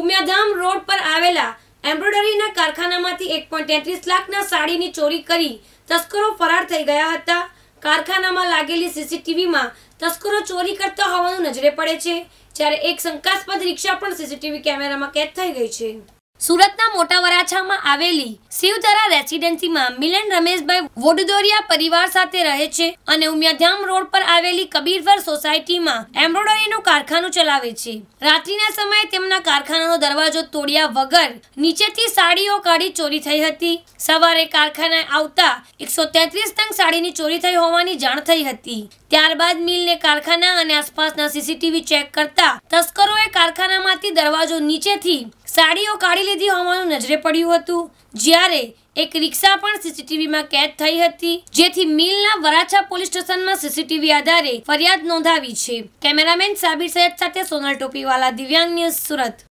Umiyadham road પર આવેલા એમ્બ્રોઇડરીના કારખાનામાંથી એક પોઈન્ટ તેત્રીસ લાખના સાડીની ચોરી કરી તસ્કરો ફરાર થઈ ગયા હતા કારખાનામાં લાગેલી સીસીટીવીમાં તસ્કરો ચોરી કરતા હોવાનું નજરે પડે છે જ્યારે એક શંકાસ્પદ રિક્ષા પણ સીસીટીવી કેમેરામાં કેદ થઈ ગઈ છે સુરતના મોટા વરાછામાં આવેલી શિવધરા રેસિડેન્સીમાં મિલન રમેશભાઈ વોડદોરિયા પરિવાર સાથે રહે છે અને ઉમિયાધામ રોડ પર આવેલી કબીરવર સોસાયટીમાં એમ્બ્રોડરીનું કારખાનું ચલાવે છે રાત્રિના સમયે તેમના કારખાનાનો દરવાજો તોડ્યા વગર નીચેથી સાડીઓ કાઢી ચોરી થઈ હતી સવારે કારખાનાએ આવતા એકસો તેત્રીસ ટંગ સાડીની ચોરી થઈ હોવાની જાણ થઈ હતી ત્યારબાદ મિલને કારખાના અને આસપાસના સીસીટીવી ચેક કરતા તસ્કરોએ કારખાનામાંથી દરવાજો નીચેથી સાડીઓ કાઢી લીધી હોવાનું નજરે પડ્યું હતું જ્યારે એક રિક્ષા પણ સીસીટીવીમાં કેદ થઈ હતી જેથી મિલના વરાછા પોલીસ સ્ટેશનમાં સીસીટીવી આધારે ફરિયાદ નોંધાવી છે કેમેરામેન સાબિર સૈયદ સાથે સોનલ ટોપીવાલા દિવ્યાંગ ન્યૂઝ સુરત